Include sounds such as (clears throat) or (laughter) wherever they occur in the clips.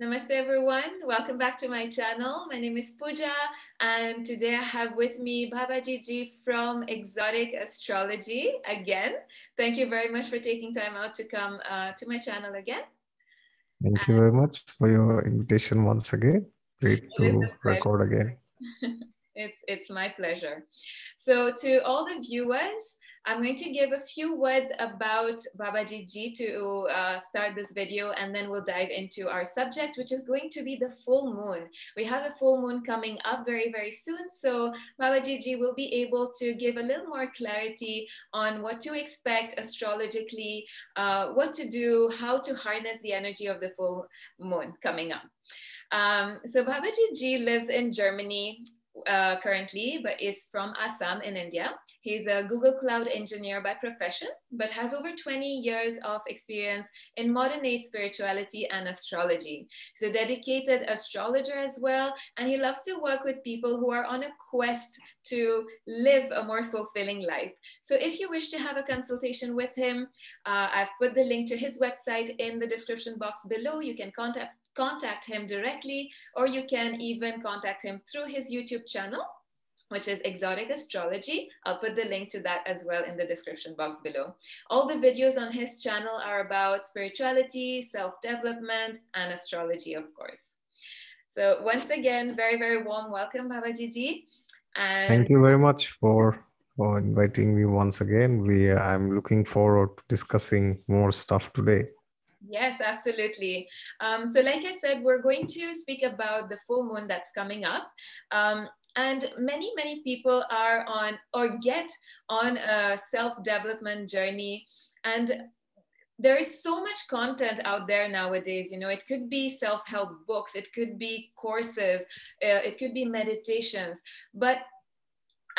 Namaste everyone. Welcome back to my channel. My name is Puja and today I have with me Baba Gigi from Exotic Astrology again. Thank you very much for taking time out to come uh, to my channel again. Thank and you very much for your invitation once again. Great to record again. (laughs) it's, it's my pleasure. So to all the viewers, I'm going to give a few words about Babaji Ji to uh, start this video and then we'll dive into our subject, which is going to be the full moon. We have a full moon coming up very, very soon. So Babaji Ji will be able to give a little more clarity on what to expect astrologically, uh, what to do, how to harness the energy of the full moon coming up. Um, so Babaji Ji lives in Germany uh, currently, but is from Assam in India. He's a Google Cloud engineer by profession, but has over 20 years of experience in modern age spirituality and astrology. He's a dedicated astrologer as well, and he loves to work with people who are on a quest to live a more fulfilling life. So if you wish to have a consultation with him, uh, I've put the link to his website in the description box below. You can contact contact him directly, or you can even contact him through his YouTube channel, which is Exotic Astrology. I'll put the link to that as well in the description box below. All the videos on his channel are about spirituality, self development, and astrology, of course. So, once again, very, very warm welcome, Baba Ji. And Thank you very much for, for inviting me once again. We, I'm looking forward to discussing more stuff today. Yes, absolutely. Um, so, like I said, we're going to speak about the full moon that's coming up. Um, and many, many people are on or get on a self development journey. And there is so much content out there nowadays you know it could be self-help books it could be courses uh, it could be meditations but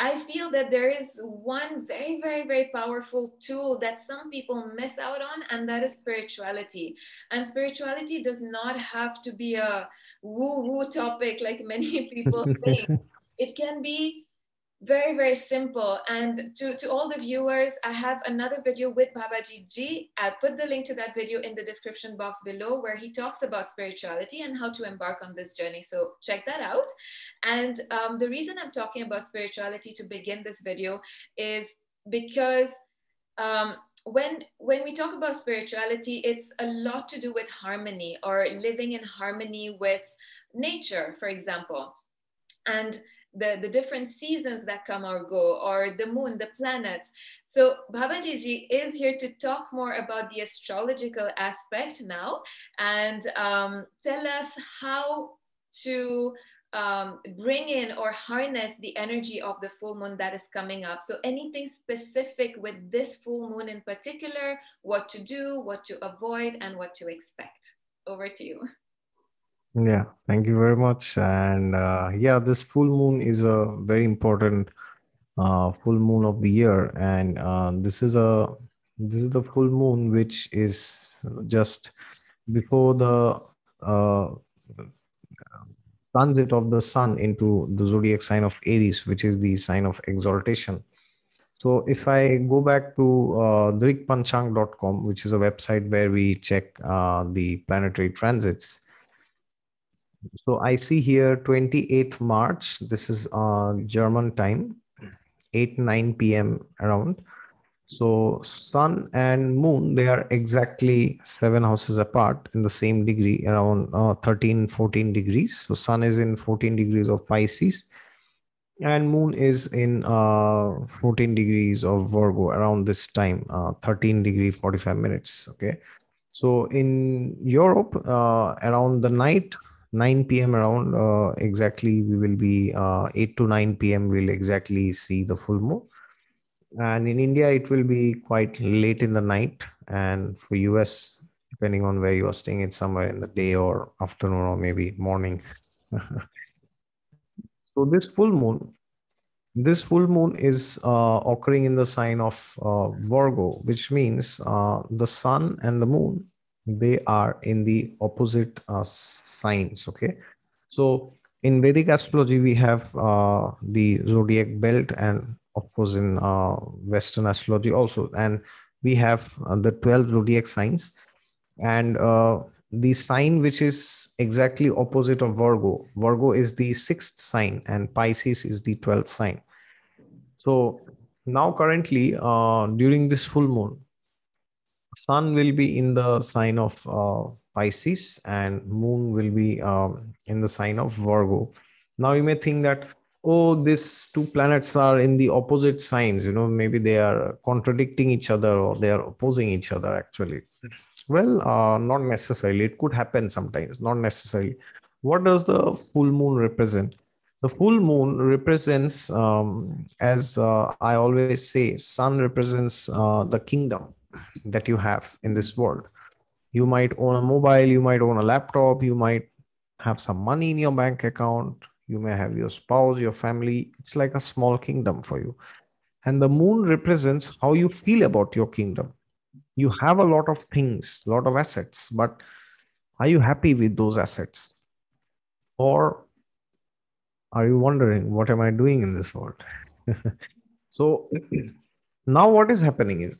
I feel that there is one very, very, very powerful tool that some people miss out on, and that is spirituality. And spirituality does not have to be a woo woo topic like many (laughs) people think. (laughs) it can be very, very simple. And to, to all the viewers, I have another video with Babaji Ji. I'll put the link to that video in the description box below where he talks about spirituality and how to embark on this journey. So check that out. And um, the reason I'm talking about spirituality to begin this video is because um, when when we talk about spirituality it's a lot to do with harmony or living in harmony with nature for example and the, the different seasons that come or go, or the moon, the planets. So Ji is here to talk more about the astrological aspect now and um, tell us how to um, bring in or harness the energy of the full moon that is coming up. So, anything specific with this full moon in particular, what to do, what to avoid, and what to expect. Over to you. Yeah, thank you very much. And uh, yeah, this full moon is a very important uh, full moon of the year, and uh, this is a this is the full moon which is just before the uh, transit of the sun into the zodiac sign of Aries, which is the sign of exaltation. So if I go back to uh, drikpanchang.com, which is a website where we check uh, the planetary transits so I see here 28th March. This is uh, German time, 8, 9 p.m. around. So sun and moon, they are exactly seven houses apart in the same degree, around uh, 13, 14 degrees. So sun is in 14 degrees of Pisces and moon is in uh, 14 degrees of Virgo around this time, uh, 13 degree 45 minutes. Okay. So in Europe, uh, around the night, 9 p.m. around uh, exactly, we will be uh, 8 to 9 p.m. We'll exactly see the full moon. And in India, it will be quite late in the night. And for US, depending on where you are staying, it's somewhere in the day or afternoon or maybe morning. (laughs) so this full moon, this full moon is uh, occurring in the sign of uh, Virgo, which means uh, the sun and the moon they are in the opposite uh, signs. Okay, so in Vedic astrology, we have uh, the zodiac belt, and of course, in uh, Western astrology also, and we have uh, the 12 zodiac signs. And uh, the sign which is exactly opposite of Virgo, Virgo is the sixth sign, and Pisces is the 12th sign. So now, currently, uh, during this full moon, sun will be in the sign of uh, pisces and moon will be um, in the sign of virgo now you may think that oh these two planets are in the opposite signs you know maybe they are contradicting each other or they are opposing each other actually well uh, not necessarily it could happen sometimes not necessarily what does the full moon represent the full moon represents um, as uh, i always say sun represents uh, the kingdom that you have in this world. You might own a mobile, you might own a laptop, you might have some money in your bank account, you may have your spouse, your family. It's like a small kingdom for you. And the moon represents how you feel about your kingdom. You have a lot of things, lot of assets, but are you happy with those assets? Or are you wondering, what am I doing in this world? (laughs) so (clears throat) now what is happening is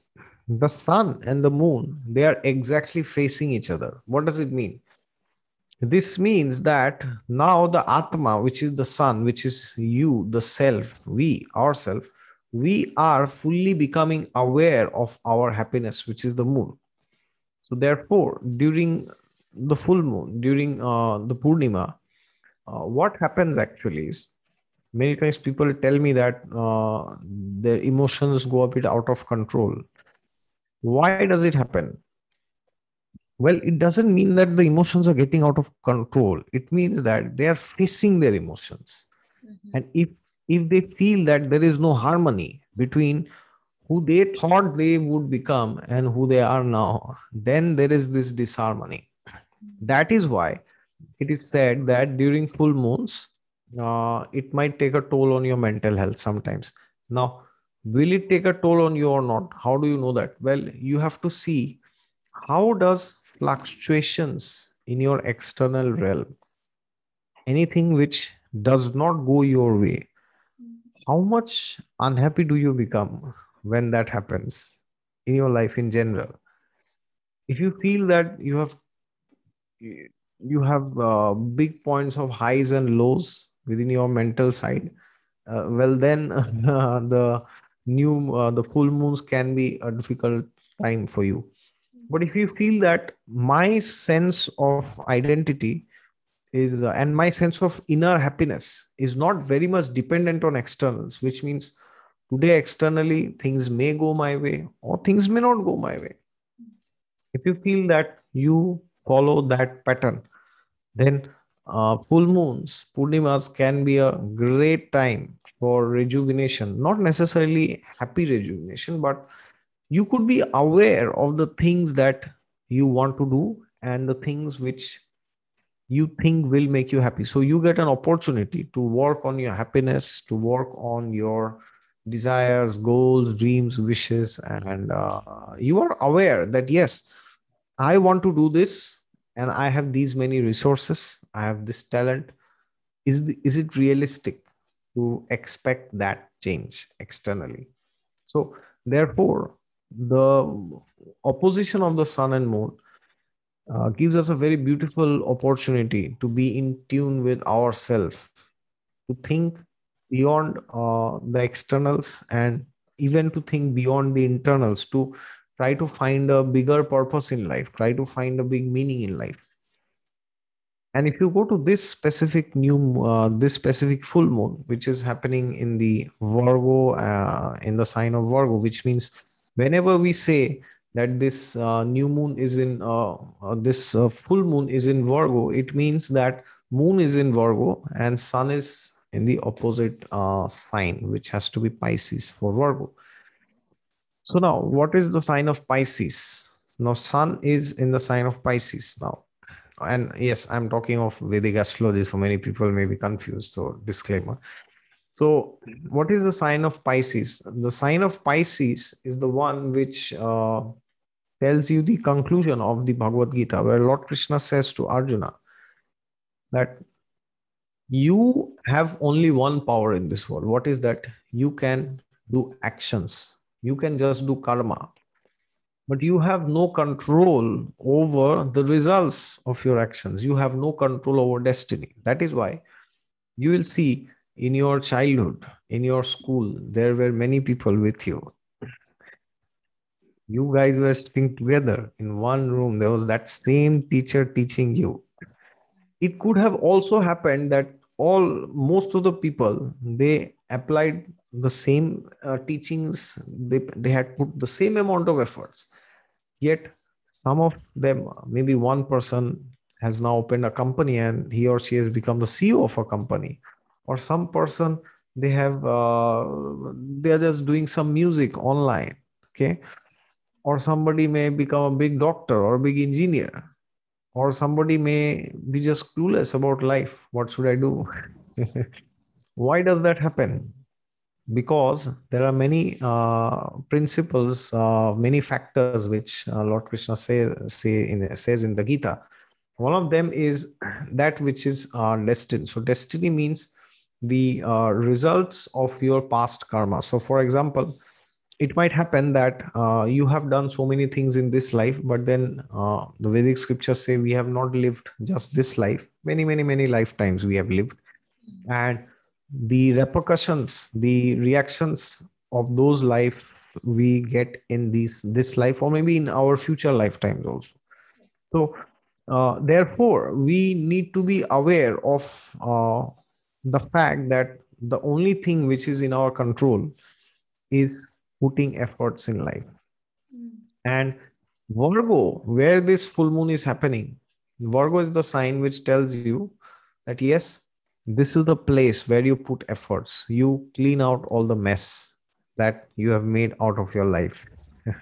the sun and the moon they are exactly facing each other what does it mean this means that now the atma which is the sun which is you the self we ourself we are fully becoming aware of our happiness which is the moon so therefore during the full moon during uh, the purnima uh, what happens actually is many times people tell me that uh, their emotions go a bit out of control why does it happen? Well, it doesn't mean that the emotions are getting out of control. It means that they are facing their emotions. Mm-hmm. And if if they feel that there is no harmony between who they thought they would become and who they are now, then there is this disharmony. Mm-hmm. That is why it is said that during full moons, uh, it might take a toll on your mental health sometimes. Now, will it take a toll on you or not how do you know that well you have to see how does fluctuations in your external realm anything which does not go your way how much unhappy do you become when that happens in your life in general if you feel that you have you have uh, big points of highs and lows within your mental side uh, well then uh, (laughs) the new uh, the full moons can be a difficult time for you but if you feel that my sense of identity is uh, and my sense of inner happiness is not very much dependent on externals which means today externally things may go my way or things may not go my way if you feel that you follow that pattern then uh, full moons, purnimas can be a great time for rejuvenation. Not necessarily happy rejuvenation, but you could be aware of the things that you want to do and the things which you think will make you happy. So you get an opportunity to work on your happiness, to work on your desires, goals, dreams, wishes, and uh, you are aware that yes, I want to do this and i have these many resources i have this talent is the, is it realistic to expect that change externally so therefore the opposition of the sun and moon uh, gives us a very beautiful opportunity to be in tune with ourselves to think beyond uh, the externals and even to think beyond the internals to try to find a bigger purpose in life try to find a big meaning in life and if you go to this specific new uh, this specific full moon which is happening in the virgo uh, in the sign of virgo which means whenever we say that this uh, new moon is in uh, uh, this uh, full moon is in virgo it means that moon is in virgo and sun is in the opposite sign which has to be pisces for virgo so now, what is the sign of Pisces? Now, Sun is in the sign of Pisces now. And yes, I'm talking of Vedic astrology, so many people may be confused. So, disclaimer. So, what is the sign of Pisces? The sign of Pisces is the one which uh, tells you the conclusion of the Bhagavad Gita, where Lord Krishna says to Arjuna that you have only one power in this world. What is that? You can do actions you can just do karma, but you have no control over the results of your actions. You have no control over destiny. That is why you will see in your childhood, in your school, there were many people with you. You guys were sitting together in one room. There was that same teacher teaching you. It could have also happened that all most of the people they applied the same uh, teachings they, they had put the same amount of efforts yet some of them maybe one person has now opened a company and he or she has become the ceo of a company or some person they have uh, they are just doing some music online okay or somebody may become a big doctor or a big engineer or somebody may be just clueless about life what should i do (laughs) why does that happen because there are many uh, principles, uh, many factors which uh, Lord Krishna say, say in, says in the Gita. One of them is (clears throat) that which is uh, destined. So, destiny means the uh, results of your past karma. So, for example, it might happen that uh, you have done so many things in this life, but then the Vedic scriptures say we have not lived just this life. Many, many, many lifetimes we have lived. And the repercussions, the reactions of those life we get in these this life or maybe in our future lifetimes also. So uh, therefore, we need to be aware of uh, the fact that the only thing which is in our control is putting efforts in life. Hmm. And Virgo, where this full moon is happening, Virgo is the sign which tells you that yes, this is the place where you put efforts you clean out all the mess that you have made out of your life (laughs)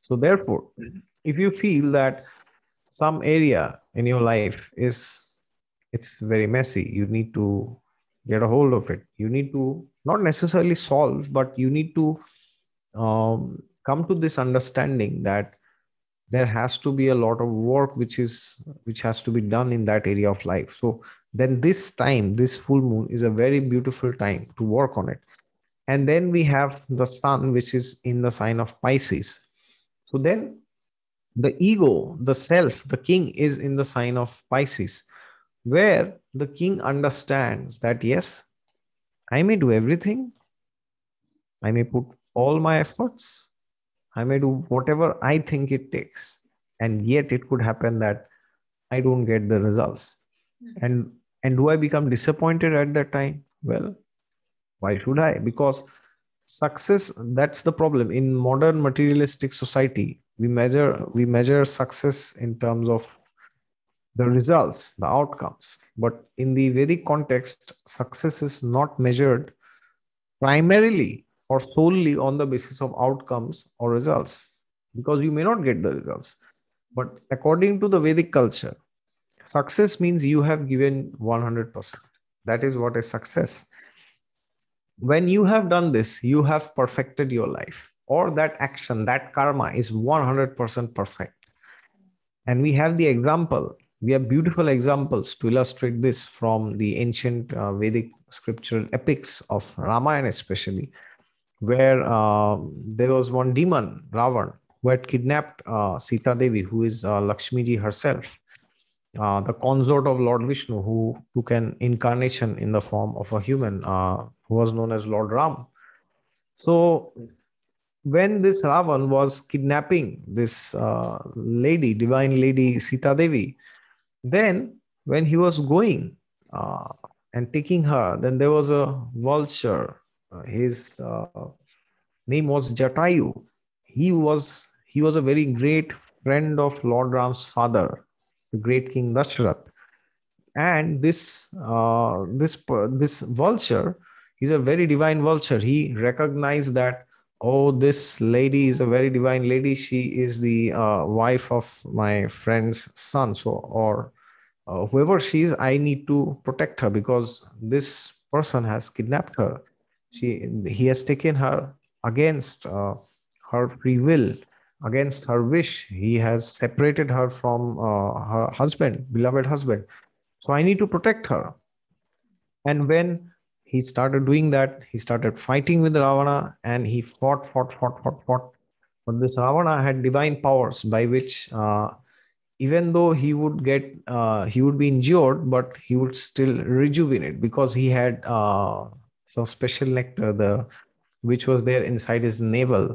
so therefore if you feel that some area in your life is it's very messy you need to get a hold of it you need to not necessarily solve but you need to um, come to this understanding that there has to be a lot of work which is which has to be done in that area of life so then this time this full moon is a very beautiful time to work on it and then we have the sun which is in the sign of pisces so then the ego the self the king is in the sign of pisces where the king understands that yes i may do everything i may put all my efforts I may do whatever I think it takes. And yet it could happen that I don't get the results. Hmm. And and do I become disappointed at that time? Well, why should I? Because success, that's the problem. In modern materialistic society, we measure we measure success in terms of the results, the outcomes. But in the very context, success is not measured primarily or solely on the basis of outcomes or results because you may not get the results. But according to the Vedic culture, success means you have given 100%. That is what is success. When you have done this, you have perfected your life, or that action, that karma is 100% perfect. And we have the example, we have beautiful examples to illustrate this from the ancient uh, Vedic scriptural epics of Ramayana, especially where uh, there was one demon, Ravan, who had kidnapped uh, Sita Devi, who is uh, Lakshmi Ji herself, uh, the consort of Lord Vishnu, who took an incarnation in the form of a human, uh, who was known as Lord Ram. So, when this Ravan was kidnapping this uh, lady, divine lady Sita Devi, then when he was going uh, and taking her, then there was a vulture uh, his uh, name was Jatayu. He was he was a very great friend of Lord Ram's father, the great King Dashrath. And this uh, this this vulture, he's a very divine vulture. He recognized that oh, this lady is a very divine lady. She is the uh, wife of my friend's son. So or uh, whoever she is, I need to protect her because this person has kidnapped her she he has taken her against uh, her free will against her wish he has separated her from uh, her husband beloved husband so i need to protect her and when he started doing that he started fighting with ravana and he fought fought fought fought fought but this ravana had divine powers by which uh, even though he would get uh, he would be injured but he would still rejuvenate because he had uh, some special nectar, the which was there inside his navel,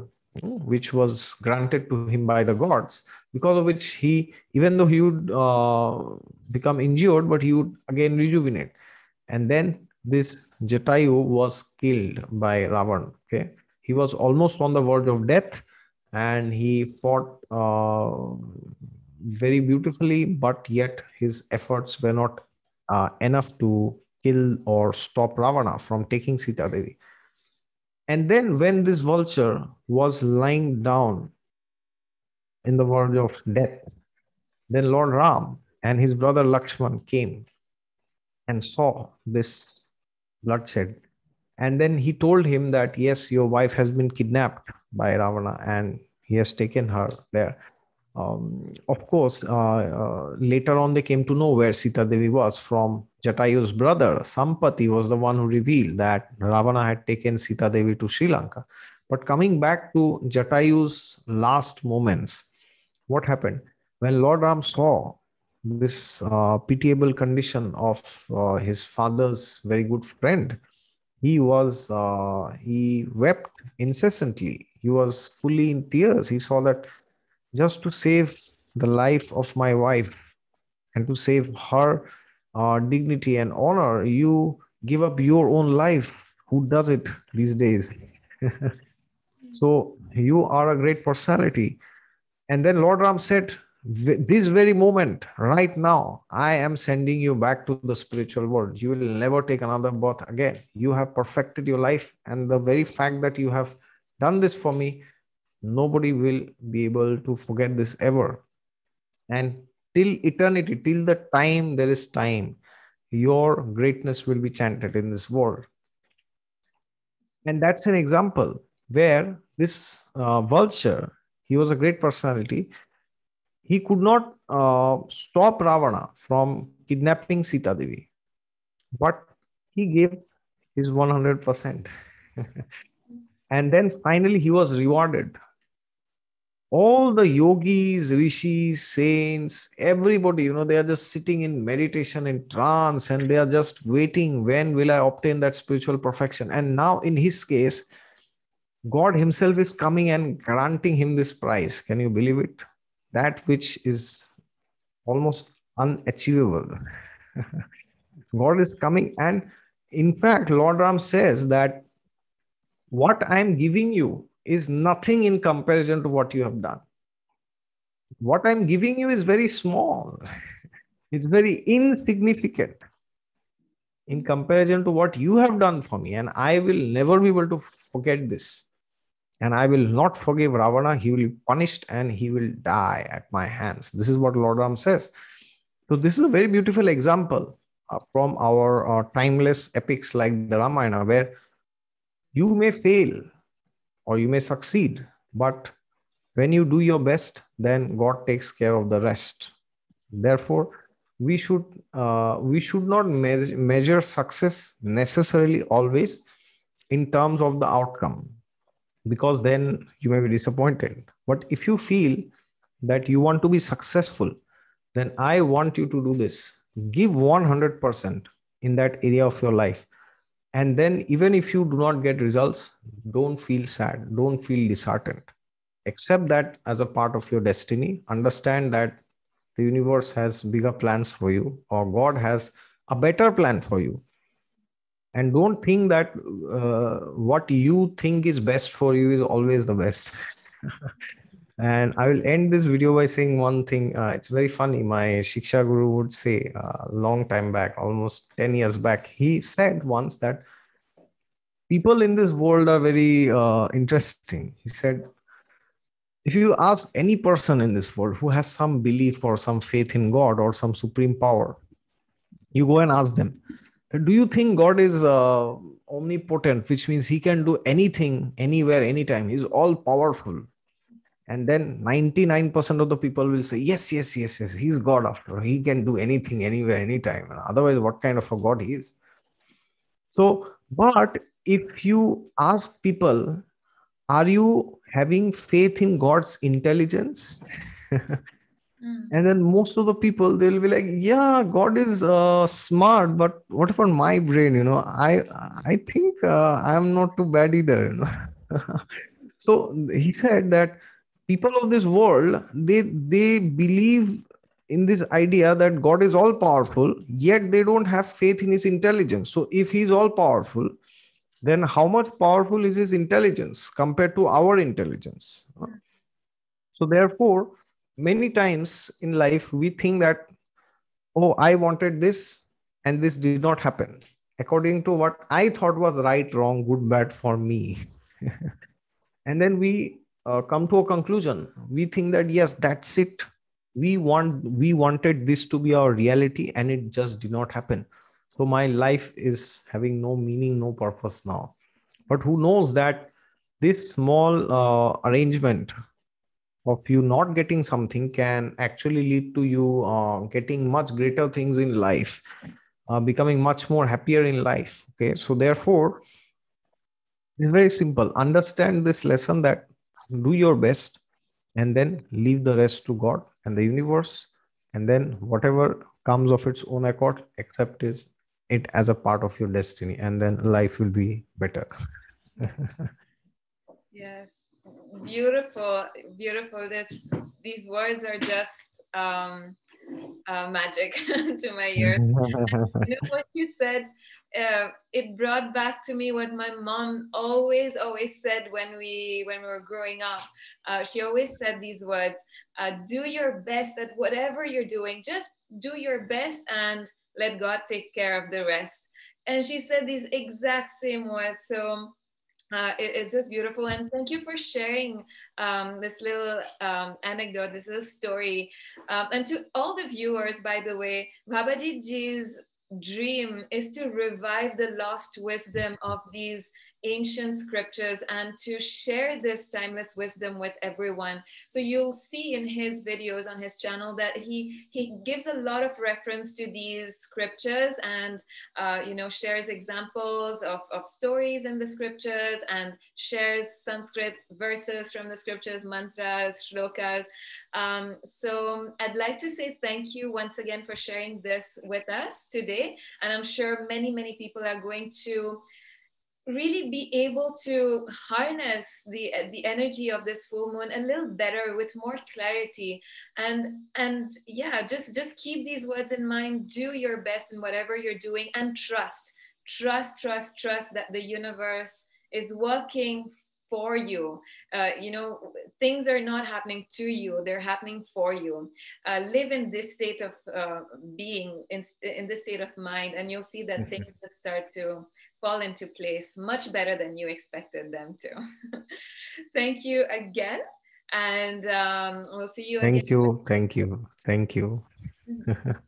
which was granted to him by the gods, because of which he, even though he would uh, become injured, but he would again rejuvenate. And then this Jatayu was killed by Ravan. Okay, he was almost on the verge of death, and he fought uh, very beautifully, but yet his efforts were not uh, enough to kill or stop Ravana from taking Sita Devi. And then, when this vulture was lying down in the world of death, then Lord Ram and his brother Lakshman came and saw this bloodshed. And then he told him that, yes, your wife has been kidnapped by Ravana and he has taken her there. Um, of course, uh, uh, later on they came to know where Sita Devi was from Jatayu's brother Sampati was the one who revealed that Ravana had taken Sita Devi to Sri Lanka. But coming back to Jatayu's last moments, what happened? When Lord Ram saw this uh, pitiable condition of uh, his father's very good friend, he was uh, he wept incessantly. He was fully in tears. He saw that just to save the life of my wife and to save her uh, dignity and honor you give up your own life who does it these days (laughs) so you are a great personality and then lord ram said this very moment right now i am sending you back to the spiritual world you will never take another birth again you have perfected your life and the very fact that you have done this for me nobody will be able to forget this ever and till eternity, till the time there is time, your greatness will be chanted in this world. And that's an example where this uh, vulture, he was a great personality, he could not uh, stop Ravana from kidnapping Sita Devi, but he gave his 100%. (laughs) and then finally, he was rewarded all the yogis, rishis, saints, everybody, you know, they are just sitting in meditation, in trance, and they are just waiting when will I obtain that spiritual perfection. And now, in his case, God Himself is coming and granting him this prize. Can you believe it? That which is almost unachievable. (laughs) God is coming, and in fact, Lord Ram says that what I'm giving you is nothing in comparison to what you have done. What I'm giving you is very small, (laughs) it's very insignificant in comparison to what you have done for me. And I will never be able to forget this. And I will not forgive Ravana. He will be punished and he will die at my hands. This is what Lord Ram says. So, this is a very beautiful example uh, from our uh, timeless epics like the Ramayana, where you may fail, or you may succeed. But when you do your best, then God takes care of the rest. Therefore, we should uh, we should not me- measure success necessarily always in terms of the outcome because then you may be disappointed but if you feel that you want to be successful then i want you to do this give 100% in that area of your life and then, even if you do not get results, don't feel sad, don't feel disheartened. Accept that as a part of your destiny. Understand that the universe has bigger plans for you, or God has a better plan for you. And don't think that uh, what you think is best for you is always the best. (laughs) And I will end this video by saying one thing. Uh, it's very funny. My Shiksha Guru would say a uh, long time back, almost 10 years back, he said once that people in this world are very uh, interesting. He said, if you ask any person in this world who has some belief or some faith in God or some supreme power, you go and ask them, do you think God is uh, omnipotent, which means he can do anything, anywhere, anytime? He's all powerful and then 99% of the people will say yes yes yes yes he's god after all. he can do anything anywhere anytime otherwise what kind of a god he is so but if you ask people are you having faith in god's intelligence mm. and then most of the people they'll be like yeah god is uh, smart but what about my brain you know i i think uh, i'm not too bad either you know? (laughs) so he said that people of this world they they believe in this idea that god is all powerful yet they don't have faith in his intelligence so if he's all powerful then how much powerful is his intelligence compared to our intelligence so therefore many times in life we think that oh i wanted this and this did not happen according to what i thought was right wrong good bad for me (laughs) and then we uh, come to a conclusion we think that yes that's it we want we wanted this to be our reality and it just did not happen so my life is having no meaning no purpose now but who knows that this small uh, arrangement of you not getting something can actually lead to you uh, getting much greater things in life uh, becoming much more happier in life okay so therefore it's very simple understand this lesson that do your best and then leave the rest to god and the universe and then whatever comes of its own accord accept it as a part of your destiny and then life will be better (laughs) yes beautiful beautiful This these words are just um uh, magic (laughs) to my ears. (laughs) you know what you said? Uh, it brought back to me what my mom always always said when we when we were growing up uh, she always said these words uh, do your best at whatever you're doing just do your best and let god take care of the rest and she said these exact same words so uh, it, it's just beautiful and thank you for sharing um, this little um, anecdote this little story um, and to all the viewers by the way babaji ji's dream is to revive the lost wisdom of these ancient scriptures and to share this timeless wisdom with everyone. So you'll see in his videos on his channel that he he gives a lot of reference to these scriptures and uh, you know shares examples of, of stories in the scriptures and shares Sanskrit verses from the scriptures, mantras, shlokas. Um, so I'd like to say thank you once again for sharing this with us today. And I'm sure many, many people are going to really be able to harness the the energy of this full moon a little better with more clarity and and yeah just just keep these words in mind do your best in whatever you're doing and trust trust trust trust that the universe is working for you uh, you know things are not happening to you they're happening for you uh, live in this state of uh, being in, in this state of mind and you'll see that mm-hmm. things just start to fall into place much better than you expected them to. (laughs) Thank you again. And um, we'll see you Thank again. you. Thank you. Thank you. Mm-hmm. (laughs)